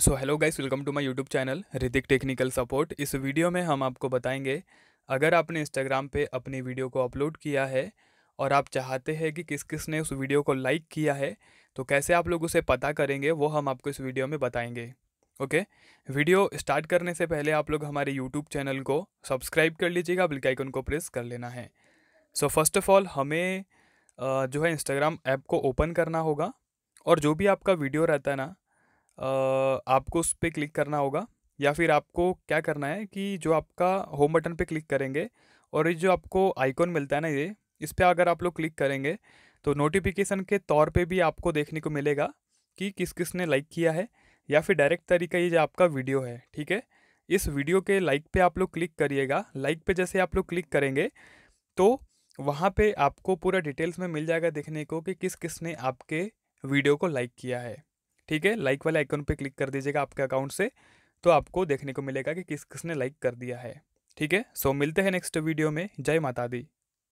so hello guys welcome to my YouTube channel Ritik technical support इस video में हम आपको बताएंगे अगर आपने इंस्टाग्राम पे अपनी वीडियो को अपलोड किया है और आप चाहते हैं कि किस किस ने उस वीडियो को लाइक किया है तो कैसे आप लोग उसे पता करेंगे वो हम आपको इस वीडियो में बताएंगे ओके वीडियो स्टार्ट करने से पहले आप लोग हमारे यूट्यूब चैनल को सब्सक्राइब कर लीजिएगा बिल्काइकन को प्रेस कर लेना है सो फर्स्ट ऑफ ऑल हमें जो है इंस्टाग्राम ऐप को ओपन करना होगा और जो भी आपका वीडियो रहता है ना आपको उस पर क्लिक करना होगा या फिर आपको क्या करना है कि जो आपका होम बटन पे क्लिक करेंगे और ये जो आपको आइकॉन मिलता है ना ये इस पर अगर आप लोग क्लिक करेंगे तो नोटिफिकेशन के तौर पे भी आपको देखने को मिलेगा कि किस किस ने लाइक किया है या फिर डायरेक्ट तरीका ये जो आपका वीडियो है ठीक है इस वीडियो के लाइक पर आप लोग क्लिक करिएगा लाइक पर जैसे आप लोग क्लिक करेंगे तो वहाँ पर आपको पूरा डिटेल्स में मिल जाएगा देखने को कि किस किस ने आपके वीडियो को लाइक किया है ठीक है लाइक वाले आइकन पर क्लिक कर दीजिएगा आपके अकाउंट से तो आपको देखने को मिलेगा कि किस किसने लाइक कर दिया है ठीक है सो मिलते हैं नेक्स्ट वीडियो में जय माता दी